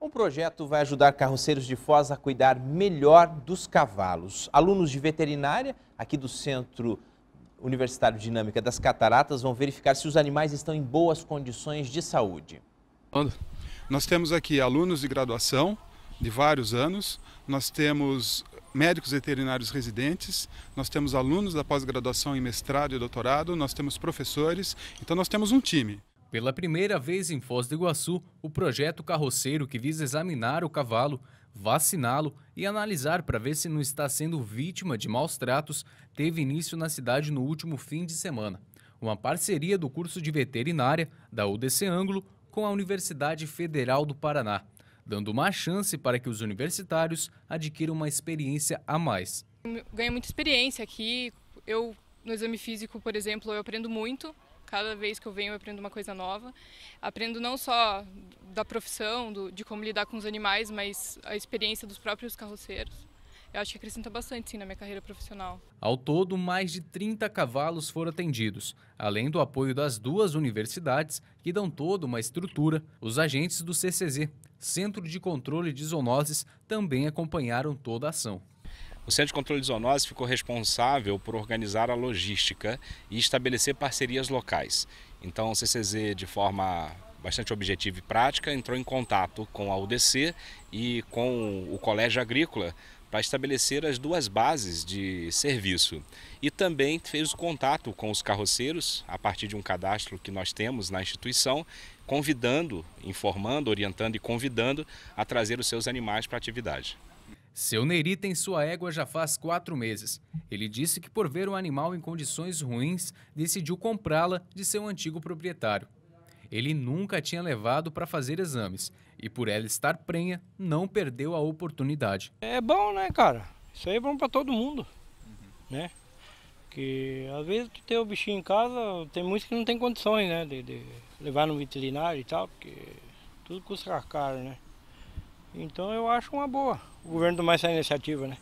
Um projeto vai ajudar carroceiros de Foz a cuidar melhor dos cavalos. Alunos de veterinária aqui do Centro Universitário Dinâmica das Cataratas vão verificar se os animais estão em boas condições de saúde. Nós temos aqui alunos de graduação de vários anos, nós temos médicos veterinários residentes, nós temos alunos da pós-graduação em mestrado e doutorado, nós temos professores, então nós temos um time. Pela primeira vez em Foz do Iguaçu, o projeto carroceiro que visa examinar o cavalo, vaciná-lo e analisar para ver se não está sendo vítima de maus tratos teve início na cidade no último fim de semana. Uma parceria do curso de veterinária da UDC Anglo com a Universidade Federal do Paraná, dando uma chance para que os universitários adquiram uma experiência a mais. Ganhei muita experiência aqui. Eu no exame físico, por exemplo, eu aprendo muito Cada vez que eu venho eu aprendo uma coisa nova. Aprendo não só da profissão, do, de como lidar com os animais, mas a experiência dos próprios carroceiros. Eu acho que acrescenta bastante sim na minha carreira profissional. Ao todo, mais de 30 cavalos foram atendidos, além do apoio das duas universidades que dão toda uma estrutura. Os agentes do CCZ, Centro de Controle de Zoonoses, também acompanharam toda a ação. O Centro de Controle de Zoonoses ficou responsável por organizar a logística e estabelecer parcerias locais. Então, o CCZ, de forma bastante objetiva e prática, entrou em contato com a UDC e com o Colégio Agrícola para estabelecer as duas bases de serviço. E também fez o contato com os carroceiros, a partir de um cadastro que nós temos na instituição, convidando, informando, orientando e convidando a trazer os seus animais para a atividade. Seu Neri tem sua égua já faz quatro meses. Ele disse que, por ver o animal em condições ruins, decidiu comprá-la de seu antigo proprietário. Ele nunca tinha levado para fazer exames e, por ela estar prenha, não perdeu a oportunidade. É bom, né, cara? Isso aí é bom para todo mundo, uhum. né? Que às vezes tu ter o bichinho em casa, tem muitos que não tem condições, né, de, de levar no veterinário e tal, porque tudo custa caro, né? Então eu acho uma boa o governo tomar essa iniciativa, né?